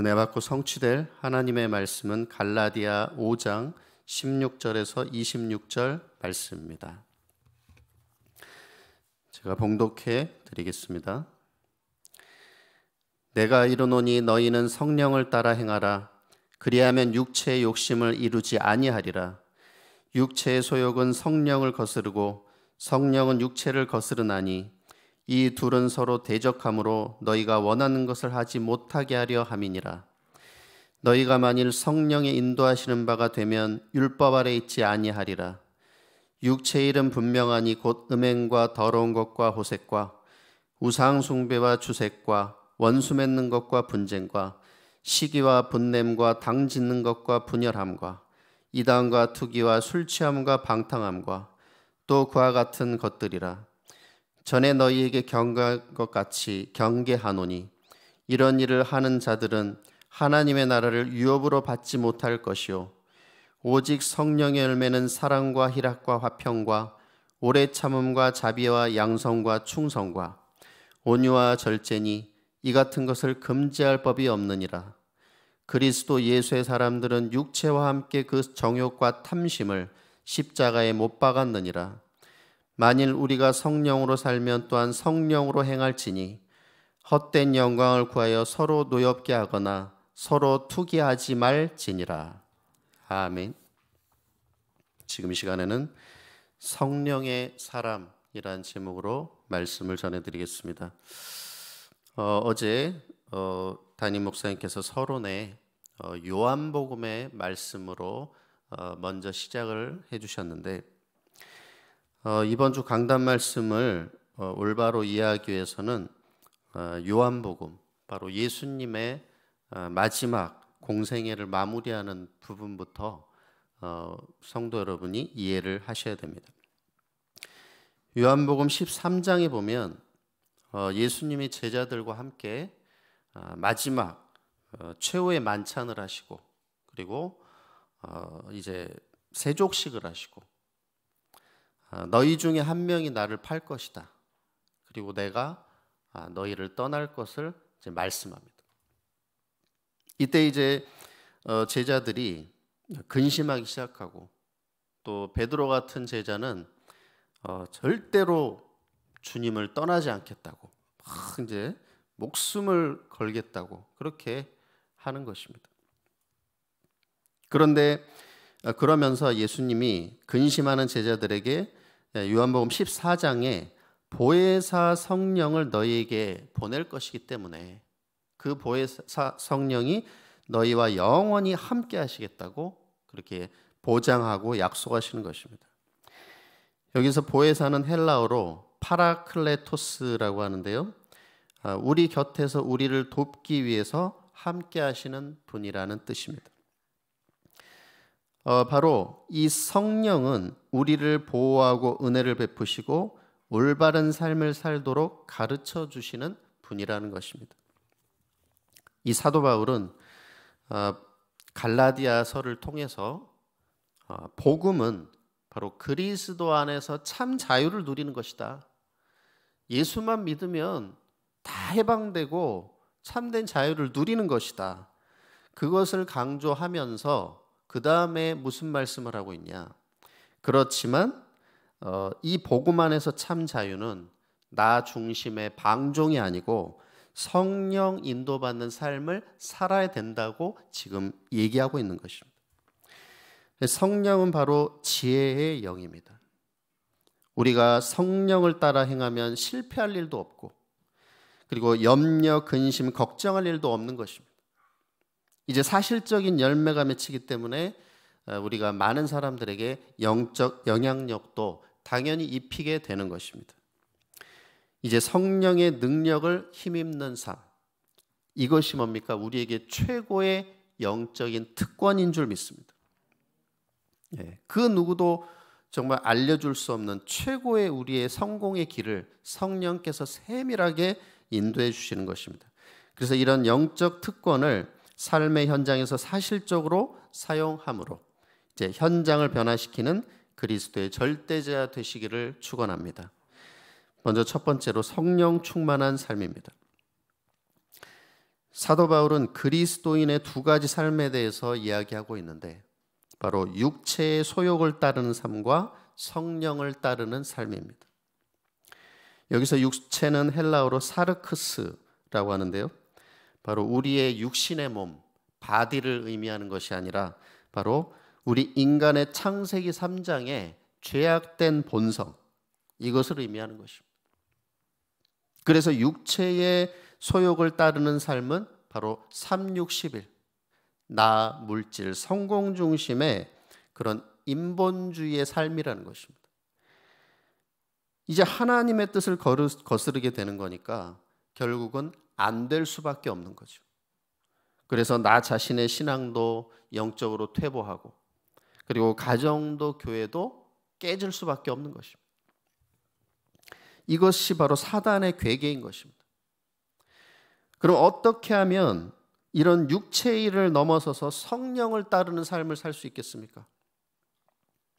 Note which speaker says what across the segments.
Speaker 1: 은혜 받고 성취될 하나님의 말씀은 갈라디아 5장 16절에서 26절 말씀입니다. 제가 봉독해 드리겠습니다. 내가 이르노니 너희는 성령을 따라 행하라. 그리하면 육체의 욕심을 이루지 아니하리라. 육체의 소욕은 성령을 거스르고 성령은 육체를 거스르나니 이 둘은 서로 대적함으로 너희가 원하는 것을 하지 못하게 하려 함이니라. 너희가 만일 성령의 인도하시는 바가 되면 율법 아래 있지 아니하리라. 육체 일은 분명하니 곧 음행과 더러운 것과 호색과 우상 숭배와 주색과 원수 맺는 것과 분쟁과 시기와 분냄과 당 짓는 것과 분열함과 이단과 투기와 술 취함과 방탕함과 또 그와 같은 것들이라. 전에 너희에게 경고한 것 같이 경계하노니 이런 일을 하는 자들은 하나님의 나라를 유업으로 받지 못할 것이요 오직 성령의 열매는 사랑과 희락과 화평과 오래 참음과 자비와 양성과 충성과 온유와 절제니 이 같은 것을 금지할 법이 없느니라 그리스도 예수의 사람들은 육체와 함께 그 정욕과 탐심을 십자가에 못 박았느니라 만일 우리가 성령으로 살면 또한 성령으로 행할지니 헛된 영광을 구하여 서로 노엽게 하거나 서로 투기하지 말지니라. 아멘. 지금 시간에는 성령의 사람이란 제목으로 말씀을 전해드리겠습니다. 어, 제 어, 담임 목사님께서 서론에 어, 요한복음의 말씀으로 어, 먼저 시작을 해주셨는데 어, 이번 주 강단 말씀을 어, 올바로 이해하기 위해서는 어, 요한복음, 바로 예수님의 어, 마지막 공생애를 마무리하는 부분부터 어, 성도 여러분이 이해를 하셔야 됩니다. 요한복음 13장에 보면 어, 예수님이 제자들과 함께 마지막 최후의 만찬을 하시고 그리고 이제 세족식을 하시고 아, 너희 중에 한 명이 나를 팔 것이다. 그리고 내가 아, 너희를 떠날 것을 이제 말씀합니다. 이때 이제 어, 제자들이 근심하기 시작하고 또 베드로 같은 제자는 어, 절대로 주님을 떠나지 않겠다고 막 이제 목숨을 걸겠다고 그렇게 하는 것입니다. 그런데 아, 그러면서 예수님이 근심하는 제자들에게 네, 요한복음 14장에 보혜사 성령을 너희에게 보낼 것이기 때문에 그 보혜사 성령이 너희와 영원히 함께 하시겠다고 그렇게 보장하고 약속하시는 것입니다. 여기서 보혜사는 헬라어로 파라클레토스라고 하는데요. 아, 우리 곁에서 우리를 돕기 위해서 함께 하시는 분이라는 뜻입니다. 어, 바로 이 성령은 우리를 보호하고 은혜를 베푸시고 올바른 삶을 살도록 가르쳐 주시는 분이라는 것입니다. 이 사도 바울은 어, 갈라디아서를 통해서 어, 복음은 바로 그리스도 안에서 참 자유를 누리는 것이다. 예수만 믿으면 다 해방되고 참된 자유를 누리는 것이다. 그것을 강조하면서 그 다음에 무슨 말씀을 하고 있냐? 그렇지만 어, 이 복음 안에서 참 자유는 나 중심의 방종이 아니고 성령 인도받는 삶을 살아야 된다고 지금 얘기하고 있는 것입니다. 성령은 바로 지혜의 영입니다. 우리가 성령을 따라 행하면 실패할 일도 없고, 그리고 염려, 근심, 걱정할 일도 없는 것입니다. 이제 사실적인 열매가 맺히기 때문에 어, 우리가 많은 사람들에게 영적 영향력도 당연히 입히게 되는 것입니다. 이제 성령의 능력을 힘입는 삶. 이것이 뭡니까? 우리에게 최고의 영적인 특권인 줄 믿습니다. 예, 그 누구도 정말 알려줄 수 없는 최고의 우리의 성공의 길을 성령께서 세밀하게 인도해 주시는 것입니다. 그래서 이런 영적 특권을 삶의 현장에서 사실적으로 사용함으로 이제 현장을 변화시키는 그리스도의 절대자 되시기를 축원합니다. 먼저 첫 번째로 성령 충만한 삶입니다. 사도 바울은 그리스도인의 두 가지 삶에 대해서 이야기하고 있는데 바로 육체의 소욕을 따르는 삶과 성령을 따르는 삶입니다. 여기서 육체는 헬라어로 사르크스라고 하는데요. 바로 우리의 육신의 몸, 바디를 의미하는 것이 아니라 바로 우리 인간의 창세기 3장에 죄악된 본성 이것을 의미하는 것입니다. 그래서 육체의 소욕을 따르는 삶은 바로 360일 나 물질 성공 중심의 그런 인본주의의 삶이라는 것입니다. 이제 하나님의 뜻을 거스르게 되는 거니까 결국은 안될 수밖에 없는 거죠. 그래서 나 자신의 신앙도 영적으로 퇴보하고 그리고 가정도 교회도 깨질 수밖에 없는 것입니다. 이것이 바로 사단의 괴계인 것입니다. 그럼 어떻게 하면 이런 육체의 일을 넘어서서 성령을 따르는 삶을 살 수 있겠습니까?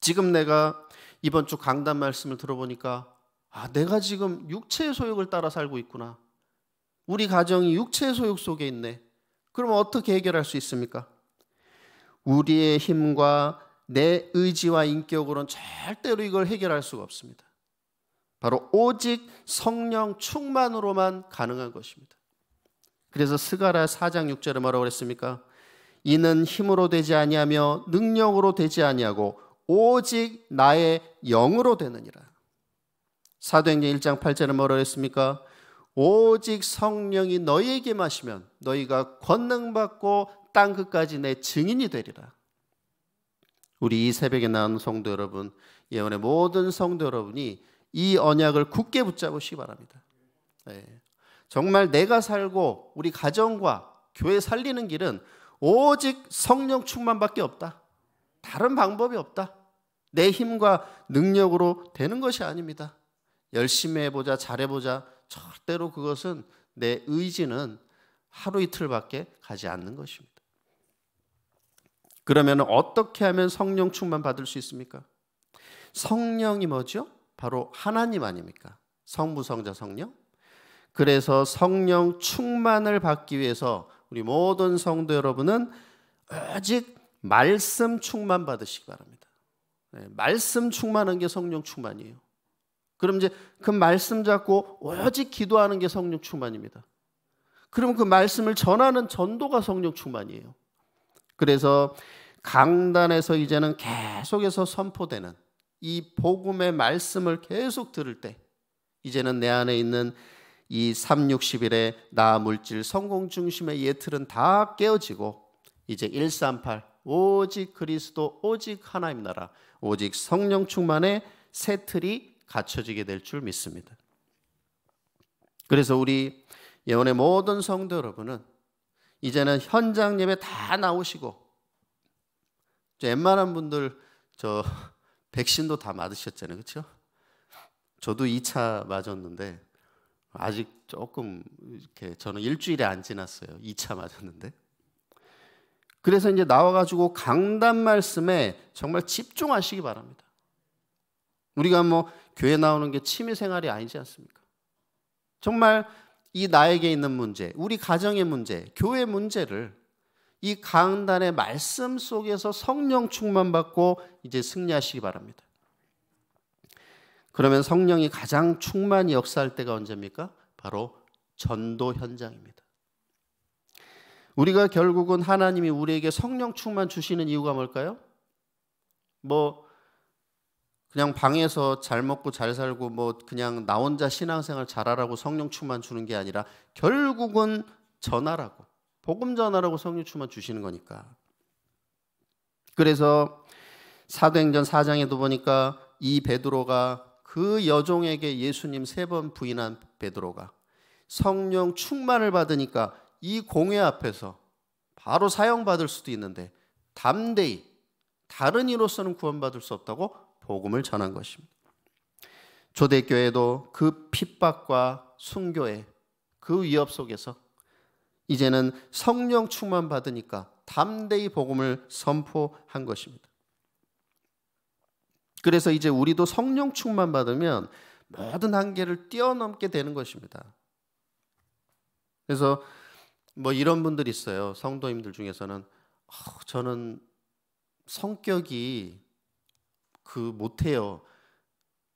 Speaker 1: 지금 내가 이번 주 강단 말씀을 들어보니까 아, 내가 지금 육체의 소욕을 따라 살고 있구나. 우리 가정이 육체 소욕 속에 있네. 그럼 어떻게 해결할 수 있습니까? 우리의 힘과 내 의지와 인격으로는 절대로 이걸 해결할 수가 없습니다. 바로 오직 성령 충만으로만 가능한 것입니다. 그래서 스가랴 4장 6절에 뭐라고 그랬습니까? 이는 힘으로 되지 아니하며 능력으로 되지 아니하고 오직 나의 영으로 되느니라. 사도행전 1장 8절은 뭐라고 했습니까? 오직 성령이 너희에게 마시면 너희가 권능받고 땅 끝까지 내 증인이 되리라. 우리 이 새벽에 나온 성도 여러분, 예언의 모든 성도 여러분이 이 언약을 굳게 붙잡으시기 바랍니다. 네. 정말 내가 살고 우리 가정과 교회 살리는 길은 오직 성령 충만밖에 없다. 다른 방법이 없다. 내 힘과 능력으로 되는 것이 아닙니다. 열심히 해보자, 잘해보자, 절대로 그것은 내 의지는 하루 이틀밖에 가지 않는 것입니다. 그러면 어떻게 하면 성령 충만 받을 수 있습니까? 성령이 뭐죠? 바로 하나님 아닙니까? 성부, 성자, 성령. 그래서 성령 충만을 받기 위해서 우리 모든 성도 여러분은 오직 말씀 충만 받으시기 바랍니다. 네, 말씀 충만한 게 성령 충만이에요. 그럼 이제 그 말씀 잡고 오직 기도하는 게 성령 충만입니다. 그럼 그 말씀을 전하는 전도가 성령 충만이에요. 그래서 강단에서 이제는 계속해서 선포되는 이 복음의 말씀을 계속 들을 때 이제는 내 안에 있는 이3 6 0의나 물질 성공 중심의 예틀은 다 깨어지고 이제 138 오직 그리스도 오직 하나님 나라 오직 성령 충만의 새 틀이 갖춰지게 될 줄 믿습니다. 그래서 우리 예원의 모든 성도 여러분은 이제는 현장 예배 다 나오시고 웬만한 분들 저 백신도 다 맞으셨잖아요. 그렇죠? 저도 2차 맞았는데 아직 조금 이렇게 저는 일주일에 안 지났어요. 2차 맞았는데. 그래서 이제 나와 가지고 강단 말씀에 정말 집중하시기 바랍니다. 우리가 뭐 교회 나오는 게 취미 생활이 아니지 않습니까? 정말 이 나에게 있는 문제, 우리 가정의 문제, 교회 문제를 이 강단의 말씀 속에서 성령 충만 받고 이제 승리하시기 바랍니다. 그러면 성령이 가장 충만히 역사할 때가 언제입니까? 바로 전도 현장입니다. 우리가 결국은 하나님이 우리에게 성령 충만 주시는 이유가 뭘까요? 뭐 그냥 방에서 잘 먹고 잘 살고 뭐 그냥 나 혼자 신앙생활 잘하라고 성령충만 주는 게 아니라 결국은 전하라고 복음 전하라고 성령충만 주시는 거니까. 그래서 사도행전 4장에도 보니까 이 베드로가 그 여종에게 예수님 세 번 부인한 베드로가 성령 충만을 받으니까 이 공회 앞에서 바로 사형받을 수도 있는데 담대히 다른 이로서는 구원받을 수 없다고 복음을 전한 것입니다. 초대교회도 그 핍박과 순교의 그 위협 속에서 이제는 성령 충만 받으니까 담대히 복음을 선포한 것입니다. 그래서 이제 우리도 성령 충만 받으면 모든 한계를 뛰어넘게 되는 것입니다. 그래서 뭐 이런 분들 있어요. 성도님들 중에서는 어, 저는 성격이 그 못해요.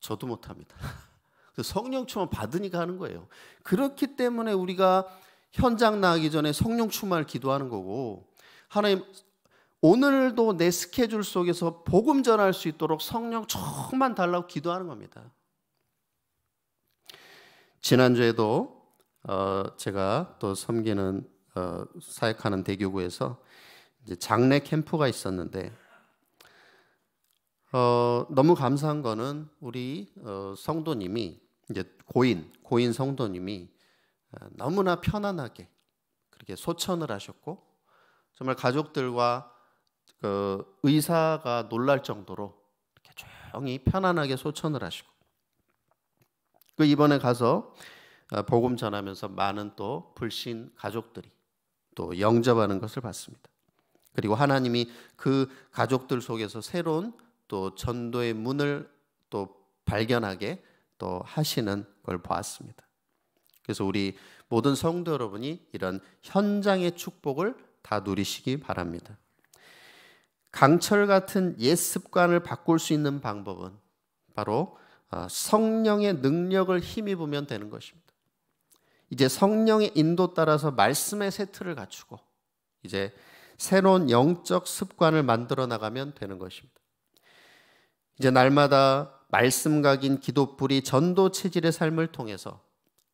Speaker 1: 저도 못합니다. 그 성령 충만 받으니까 하는 거예요. 그렇기 때문에 우리가 현장 나가기 전에 성령 충만을 기도하는 거고 하나님 오늘도 내 스케줄 속에서 복음 전할 수 있도록 성령 정말 달라고 기도하는 겁니다. 지난주에도 어 제가 또 섬기는 어 사역하는 대교구에서 장례 캠프가 있었는데 어, 너무 감사한 거는 우리 어, 성도님이 이제 고인 고인 성도님이 어, 너무나 편안하게 그렇게 소천을 하셨고 정말 가족들과 그 의사가 놀랄 정도로 이렇게 조용히 편안하게 소천을 하시고 그 이번에 가서 어, 복음 전하면서 많은 또 불신 가족들이 또 영접하는 것을 봤습니다. 그리고 하나님이 그 가족들 속에서 새로운 또 전도의 문을 또 발견하게 또 하시는 걸 보았습니다. 그래서 우리 모든 성도 여러분이 이런 현장의 축복을 다 누리시기 바랍니다. 강철 같은 옛 습관을 바꿀 수 있는 방법은 바로 어, 성령의 능력을 힘입으면 되는 것입니다. 이제 성령의 인도 따라서 말씀의 세트를 갖추고 이제 새로운 영적 습관을 만들어 나가면 되는 것입니다. 이제 날마다 말씀 각인 기도풀이 전도 체질의 삶을 통해서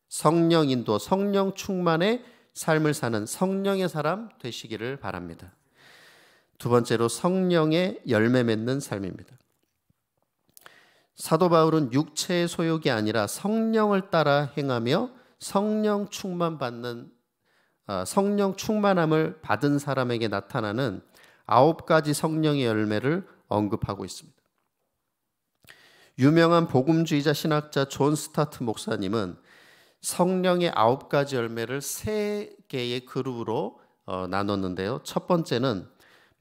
Speaker 1: 성령 인도, 성령 충만의 삶을 사는 성령의 사람 되시기를 바랍니다. 두 번째로 성령의 열매 맺는 삶입니다. 사도 바울은 육체의 소욕이 아니라 성령을 따라 행하며 성령 충만 받는 아, 성령 충만함을 받은 사람에게 나타나는 아홉 가지 성령의 열매를 언급하고 있습니다. 유명한 복음주의자 신학자 존 스타트 목사님은 성령의 아홉 가지 열매를 세 개의 그룹으로 어, 나눴는데요. 첫 번째는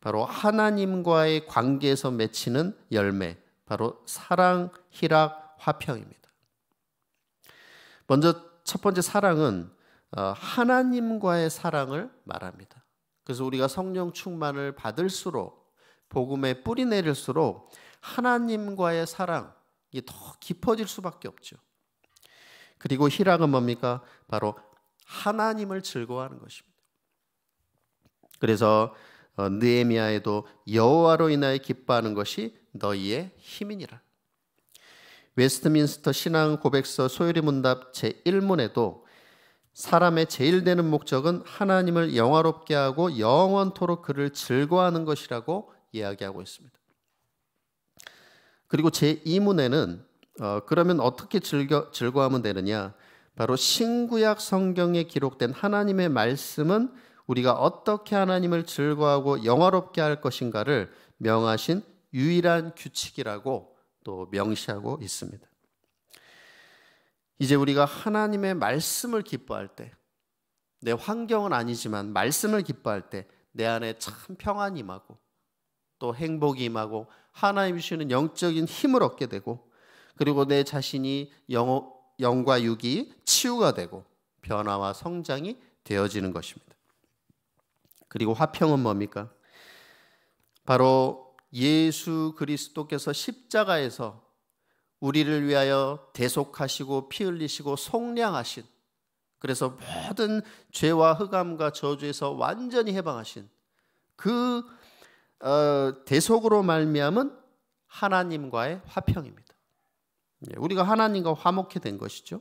Speaker 1: 바로 하나님과의 관계에서 맺히는 열매, 바로 사랑, 희락, 화평입니다. 먼저 첫 번째 사랑은 어, 하나님과의 사랑을 말합니다. 그래서 우리가 성령 충만을 받을수록 복음에 뿌리 내릴수록 하나님과의 사랑, 이게 더 깊어질 수밖에 없죠. 그리고 희락은 뭡니까? 바로 하나님을 즐거워하는 것입니다. 그래서 어, 느헤미야에도 여호와로 인하여 기뻐하는 것이 너희의 힘이니라. 웨스트민스터 신앙 고백서 소요리 문답 제1문에도 사람의 제일 되는 목적은 하나님을 영화롭게 하고 영원토록 그를 즐거워하는 것이라고 이야기하고 있습니다. 그리고 제 2문에는 어, 그러면 어떻게 즐겨, 즐거워하면 되느냐? 바로 신구약 성경에 기록된 하나님의 말씀은 우리가 어떻게 하나님을 즐거워하고 영화롭게 할 것인가를 명하신 유일한 규칙이라고 또 명시하고 있습니다. 이제 우리가 하나님의 말씀을 기뻐할 때, 내 환경은 아니지만 말씀을 기뻐할 때 내 안에 참 평안이 임하고 또 행복이 임하고 하나님 이시는 영적인 힘을 얻게 되고 그리고 내 자신이 영, 영과 육이 치유가 되고 변화와 성장이 되어지는 것입니다. 그리고 화평은 뭡니까? 바로 예수 그리스도께서 십자가에서 우리를 위하여 대속하시고 피 흘리시고 속량하신 그래서 모든 죄와 흑암과 저주에서 완전히 해방하신 그 어, 대속으로 말미암은 하나님과의 화평입니다. 예, 우리가 하나님과 화목해 된 것이죠.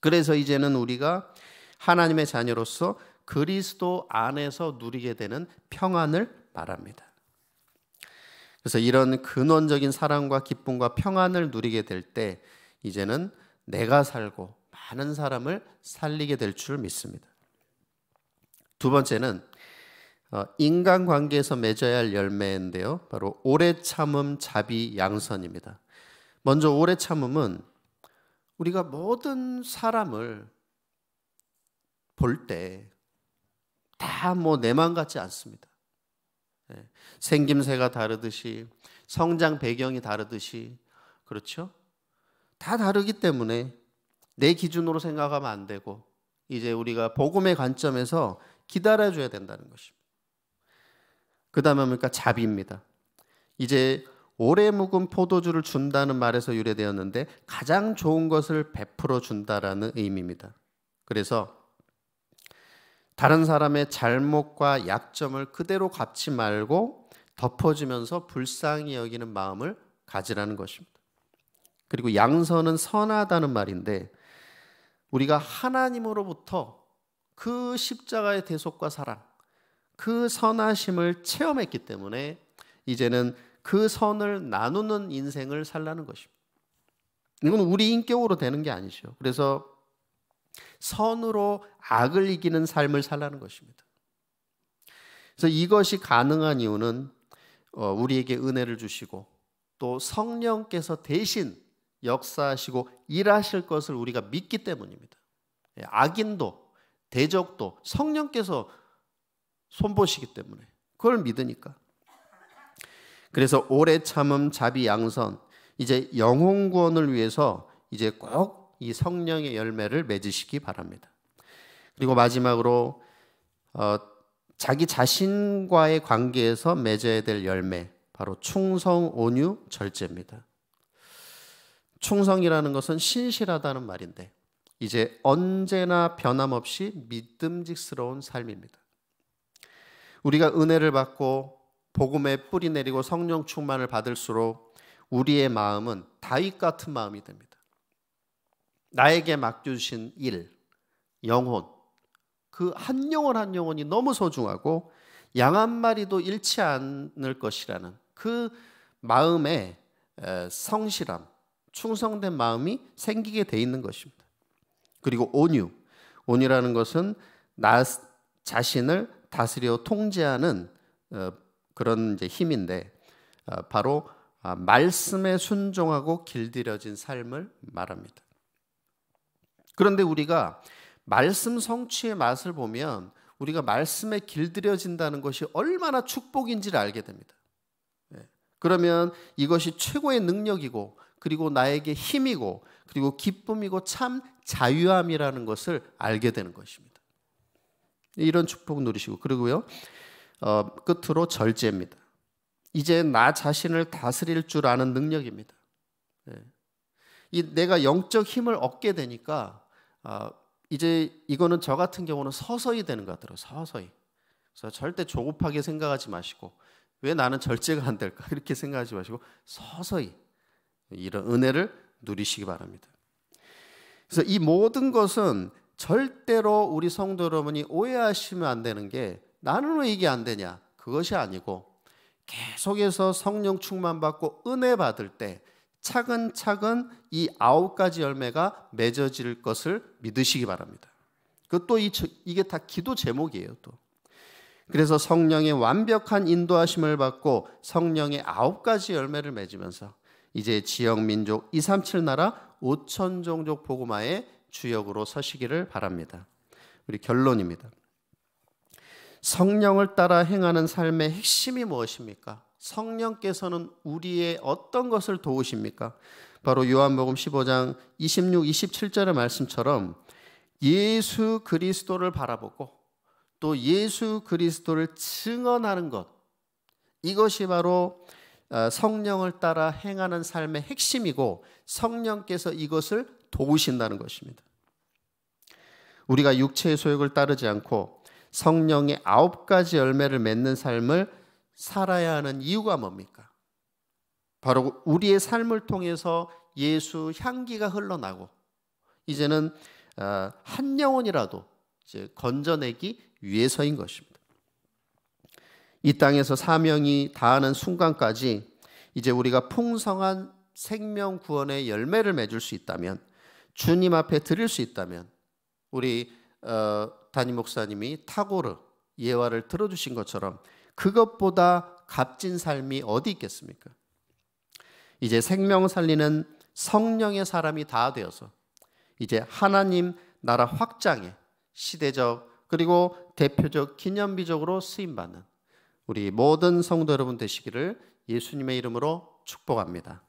Speaker 1: 그래서 이제는 우리가 하나님의 자녀로서 그리스도 안에서 누리게 되는 평안을 말합니다. 그래서 이런 근원적인 사랑과 기쁨과 평안을 누리게 될 때 이제는 내가 살고 많은 사람을 살리게 될 줄 믿습니다. 두 번째는 어, 인간관계에서 맺어야 할 열매인데요. 바로 오래 참음, 자비, 양선입니다. 먼저 오래 참음은 우리가 모든 사람을 볼 때 다 뭐내맘 같지 않습니다. 예, 생김새가 다르듯이 성장 배경이 다르듯이 그렇죠? 다 다르기 때문에 내 기준으로 생각하면 안 되고 이제 우리가 복음의 관점에서 기다려줘야 된다는 것입니다. 그 다음에 보니까 자비입니다. 이제 오래 묵은 포도주를 준다는 말에서 유래되었는데 가장 좋은 것을 베풀어 준다라는 의미입니다. 그래서 다른 사람의 잘못과 약점을 그대로 갚지 말고 덮어주면서 불쌍히 여기는 마음을 가지라는 것입니다. 그리고 양선은 선하다는 말인데 우리가 하나님으로부터 그 십자가의 대속과 사랑 그 선하심을 체험했기 때문에 이제는 그 선을 나누는 인생을 살라는 것입니다. 이건 우리 인격으로 되는 게 아니죠. 그래서 선으로 악을 이기는 삶을 살라는 것입니다. 그래서 이것이 가능한 이유는 어, 우리에게 은혜를 주시고 또 성령께서 대신 역사하시고 일하실 것을 우리가 믿기 때문입니다. 예, 악인도 대적도 성령께서 손보시기 때문에 그걸 믿으니까. 그래서 오래 참음 자비 양선 이제 영혼 구원을 위해서 이제 꼭 이 성령의 열매를 맺으시기 바랍니다. 그리고 마지막으로 어, 자기 자신과의 관계에서 맺어야 될 열매 바로 충성, 온유, 절제입니다. 충성이라는 것은 신실하다는 말인데 이제 언제나 변함없이 믿음직스러운 삶입니다. 우리가 은혜를 받고 복음에 뿌리 내리고 성령 충만을 받을수록 우리의 마음은 다윗 같은 마음이 됩니다. 나에게 맡겨주신 일, 영혼, 그 한 영혼 한 영혼이 너무 소중하고 양 한 마리도 잃지 않을 것이라는 그 마음의 성실함, 충성된 마음이 생기게 돼 있는 것입니다. 그리고 온유, 온유라는 것은 나 자신을 다스려 통제하는 어, 그런 이제 힘인데 어, 바로 아, 말씀에 순종하고 길들여진 삶을 말합니다. 그런데 우리가 말씀 성취의 맛을 보면 우리가 말씀에 길들여진다는 것이 얼마나 축복인지를 알게 됩니다. 예. 그러면 이것이 최고의 능력이고 그리고 나에게 힘이고 그리고 기쁨이고 참 자유함이라는 것을 알게 되는 것입니다. 이런 축복 누리시고 그리고요 어, 끝으로 절제입니다. 이제 나 자신을 다스릴 줄 아는 능력입니다. 네. 이 내가 영적 힘을 얻게 되니까 아, 이제 이거는 저 같은 경우는 서서히 되는 것같더라고 서서히. 그래서 절대 조급하게 생각하지 마시고 왜 나는 절제가 안 될까 이렇게 생각하지 마시고 서서히 이런 은혜를 누리시기 바랍니다. 그래서 이 모든 것은 절대로 우리 성도 여러분이 오해하시면 안 되는 게 나는 왜 이게 안 되냐? 그것이 아니고 계속해서 성령 충만 받고 은혜 받을 때 차근차근 이 아홉 가지 열매가 맺어질 것을 믿으시기 바랍니다. 그것도 이, 이게 다 기도 제목이에요, 또. 그래서 성령의 완벽한 인도하심을 받고 성령의 아홉 가지 열매를 맺으면서 이제 지역 민족 237 나라 5천 종족 복음화에 주역으로 서시기를 바랍니다. 우리 결론입니다. 성령을 따라 행하는 삶의 핵심이 무엇입니까? 성령께서는 우리의 어떤 것을 도우십니까? 바로 요한복음 15장 26, 27절의 말씀처럼 예수 그리스도를 바라보고 또 예수 그리스도를 증언하는 것 이것이 바로 어, 성령을 따라 행하는 삶의 핵심이고 성령께서 이것을 도우신다는 것입니다. 우리가 육체의 소욕을 따르지 않고 성령의 아홉 가지 열매를 맺는 삶을 살아야 하는 이유가 뭡니까? 바로 우리의 삶을 통해서 예수 향기가 흘러나고 이제는 어, 한 영혼이라도 이제 건져내기 위해서인 것입니다. 이 땅에서 사명이 다하는 순간까지 이제 우리가 풍성한 생명 구원의 열매를 맺을 수 있다면 주님 앞에 드릴 수 있다면 우리 어, 담임 목사님이 타고르 예화를 들어주신 것처럼 그것보다 값진 삶이 어디 있겠습니까? 이제 생명 살리는 성령의 사람이 다 되어서 이제 하나님 나라 확장에 시대적 그리고 대표적 기념비적으로 쓰임받는 우리 모든 성도 여러분 되시기를 예수님의 이름으로 축복합니다.